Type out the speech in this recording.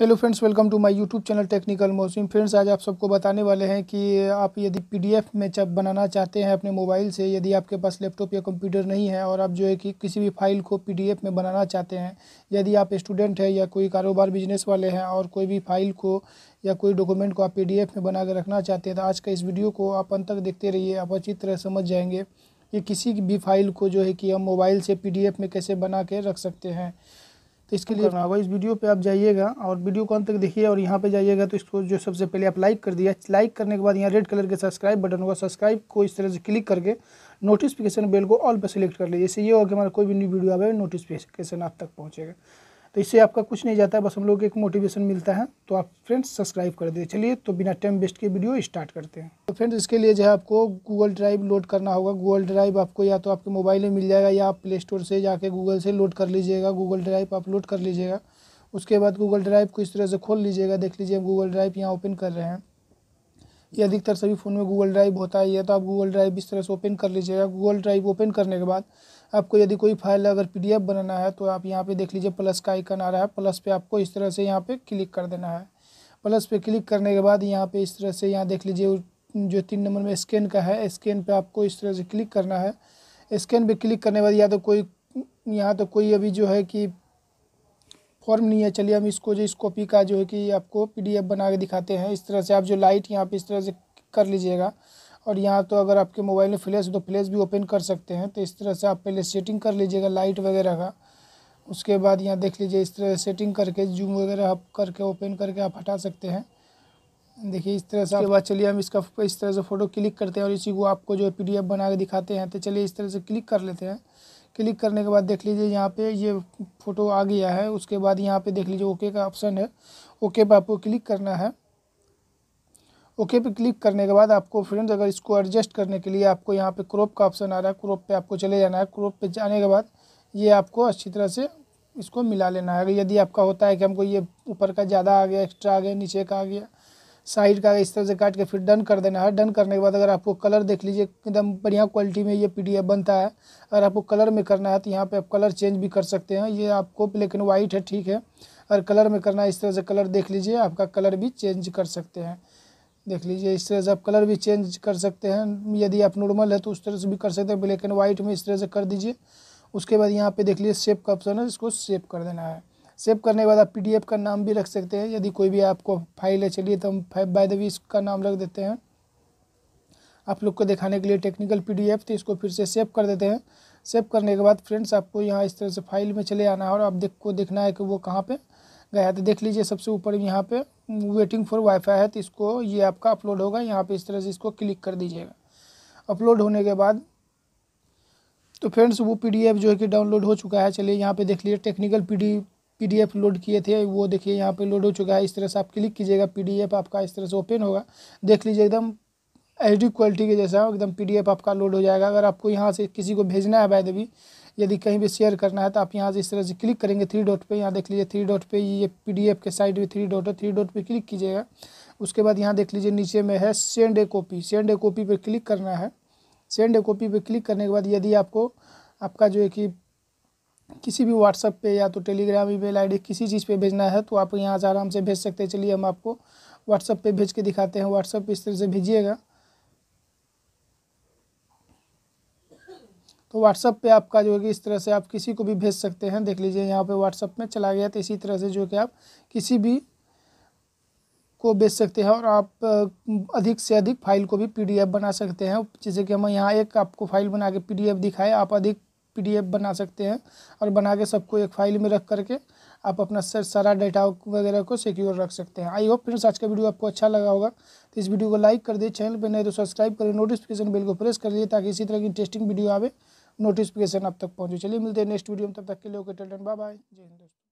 hello friends welcome to my YouTube channel technical Mohsin friends आज आप सबको बताने वाले हैं कि आप यदि पीडीएफ में जब बनाना चाहते हैं अपने मोबाइल से यदि आपके पास लैपटॉप या कंप्यूटर नहीं है और आप जो है कि किसी भी फाइल को पीडीएफ में बनाना चाहते हैं यदि आप स्टूडेंट हैं या कोई कारोबार बिजनेस वाले हैं और कोई भी फाइल को या कोई डॉक्यूमेंट को आप पी में बना कर रखना चाहते हैं तो आज का इस वीडियो को आप अंत तक देखते रहिए आप अच्छी तरह समझ जाएँगे कि किसी भी फाइल को जो है कि हम मोबाइल से पी में कैसे बना के रख सकते हैं तो इसके लिए होगा इस वीडियो पे आप जाइएगा और वीडियो को अंत तक देखिए और यहाँ पे जाइएगा तो इसको जो सबसे पहले आप लाइक कर दिया लाइक करने के बाद यहाँ रेड कलर के सब्सक्राइब बटन होगा सब्सक्राइब को इस तरह से क्लिक करके नोटिफिकेशन बेल को ऑल पर सिलेक्ट कर लीजिए इससे ये होगा कि हमारा कोई भी न्यू वीडियो आए नोटिफिकेशन आप तक पहुँचेगा तो इससे आपका कुछ नहीं जाता है बस हम लोग को एक मोटिवेशन मिलता है तो आप फ्रेंड्स सब्सक्राइब कर दे चलिए तो बिना टाइम वेस्ट के वीडियो स्टार्ट करते हैं तो फ्रेंड्स इसके लिए जो है आपको गूगल ड्राइव लोड करना होगा गूगल ड्राइव आपको या तो आपके मोबाइल में मिल जाएगा या आप प्ले स्टोर से जाके गूगल से लोड कर लीजिएगा गूगल ड्राइव आप लोड कर लीजिएगा उसके बाद गूगल ड्राइव को इस तरह से खोल लीजिएगा देख लीजिए हम गूगल ड्राइव यहाँ ओपन कर रहे हैं ये अधिकतर सभी फ़ोन में गूगल ड्राइव होता ही है तो आप गूगल ड्राइव इस तरह से ओपन कर लीजिएगा गूगल ड्राइव ओपन करने के बाद आपको यदि कोई फाइल अगर पी बनाना है तो आप यहाँ पर देख लीजिए प्लस का आइकन आ रहा है प्लस पर आपको इस तरह से यहाँ पर क्लिक कर देना है प्लस पे क्लिक करने के बाद यहाँ पे इस तरह से यहाँ देख लीजिए जो तीन नंबर में स्कैन का है स्कैन पे आपको इस तरह से क्लिक करना है स्कैन पे क्लिक करने के बाद या तो कोई यहाँ तो कोई अभी जो है कि फॉर्म नहीं है चलिए हम इसको जो इस कॉपी का जो है कि आपको पीडीएफ बना के दिखाते हैं इस तरह से आप जो लाइट यहाँ पे इस तरह से कर लीजिएगा और यहाँ तो अगर आपके मोबाइल में फ्लैश तो फ्लैश भी ओपन कर सकते हैं तो इस तरह से आप पहले सेटिंग कर लीजिएगा लाइट वगैरह का उसके बाद यहाँ देख लीजिए इस तरह सेटिंग करके जूम वगैरह आप करके ओपन करके आप हटा सकते हैं देखिए इस तरह से आपके बाद चलिए हम इसका इस तरह से फ़ोटो क्लिक करते हैं और इसी को आपको जो है एफ बना के दिखाते हैं तो चलिए इस तरह से क्लिक कर लेते हैं क्लिक करने के बाद देख लीजिए यहाँ पे ये फ़ोटो आ गया है उसके बाद यहाँ पे देख लीजिए ओके का ऑप्शन है ओके पे आपको क्लिक करना है ओके पे क्लिक करने के बाद आपको फ्रेंड्स अगर इसको एडजस्ट करने के लिए आपको यहाँ पे क्रॉप का ऑप्शन आ रहा है क्रॉप पे आपको चले जाना है क्रॉप पे जाने के बाद ये आपको अच्छी तरह से इसको मिला लेना है अगर यदि आपका होता है कि हमको ये ऊपर का ज़्यादा आ गया एक्स्ट्रा आ गया नीचे का आ गया साइड का इस तरह से काट के फिर डन कर देना है डन करने के बाद अगर आपको कलर देख लीजिए एकदम बढ़िया क्वालिटी में ये पीडीएफ बनता है अगर आपको कलर में करना है तो यहाँ पे आप कलर चेंज भी कर सकते हैं ये आपको ब्लैक एंड वाइट है ठीक है अगर कलर में करना है इस तरह से कलर देख लीजिए आपका कलर भी चेंज कर सकते हैं देख लीजिए इस तरह से आप कलर भी चेंज कर सकते हैं यदि आप नॉर्मल है तो उस तरह से भी कर सकते हैं ब्लैक एंड वाइट में इस तरह से कर दीजिए उसके बाद यहाँ पे देख लीजिए सेप का ऑप्शन है इसको सेप कर देना है सेव करने के बाद आप पी का नाम भी रख सकते हैं यदि कोई भी आपको फाइल है चलिए तो हम फाइव बाय द इसका नाम रख देते हैं आप लोग को दिखाने के लिए टेक्निकल पीडीएफ तो इसको फिर से सेव कर देते हैं सेव करने के बाद फ्रेंड्स आपको यहाँ इस तरह से फाइल में चले आना है और आप देख को देखना है कि वो कहाँ पे गया तो देख लीजिए सबसे ऊपर यहाँ पे वेटिंग फॉर वाईफाई है तो इसको ये आपका अपलोड होगा यहाँ पे इस तरह से इसको क्लिक कर दीजिएगा अपलोड होने के बाद तो फ्रेंड्स वो पी जो है कि डाउनलोड हो चुका है चलिए यहाँ पर देख लीजिए टेक्निकल पी पीडीएफ लोड किए थे वो देखिए यहाँ पे लोड हो चुका है इस तरह से आप क्लिक कीजिएगा पीडीएफ आपका इस तरह से ओपन होगा देख लीजिए एकदम एच क्वालिटी के जैसा एकदम पीडीएफ आपका लोड हो जाएगा अगर आपको यहाँ से किसी को भेजना है बाय यदि कहीं भी शेयर करना है तो आप यहाँ से इस तरह से क्लिक करेंगे थ्री डॉट पे यहाँ देख लीजिए थ्री डॉट पे ये पी के साइड में थ्री डॉट है थ्री डॉट पे क्लिक कीजिएगा उसके बाद यहाँ देख लीजिए नीचे में है send a copy send a copy पर क्लिक करना है सेंड ए कॉपी पर क्लिक करने के बाद यदि आपको आपका जो है कि किसी भी व्हाट्सअप पे या तो टेलीग्राम ईमेल आईडी किसी चीज़ पे भेजना है तो आप यहाँ से आराम से भेज सकते हैं चलिए हम आपको व्हाट्सअप पे भेज के दिखाते हैं व्हाट्सअप इस तरह से भेजिएगा तो व्हाट्सअप पे आपका जो है कि इस तरह से आप किसी को भी भेज सकते हैं देख लीजिए यहाँ पे व्हाट्सअप में चला गया तो इसी तरह से जो कि आप किसी भी को भेज सकते हैं और आप अधिक से अधिक फाइल को भी पीडीएफ बना सकते हैं जैसे कि हम यहाँ एक आपको फाइल बना के पीडीएफ दिखाए आप अधिक पीडीएफ बना सकते हैं और बना के सबको एक फाइल में रख करके आप अपना सारा डाटा वगैरह को सिक्योर रख सकते हैं आई होप फ्रेंड्स आज का वीडियो आपको अच्छा लगा होगा तो इस वीडियो को लाइक कर दिए चैनल पर नहीं तो सब्सक्राइब करें नोटिफिकेशन बिल को प्रेस कर दिए ताकि इसी तरह की इंटरेस्टिंग वीडियो आवे नोटिफिकेशन आप तक पहुँचे चलिए मिलते हैं नेक्स्ट वीडियो में तब तक के लिए ओके टेल बाय बाय जय हिंद दोस्तों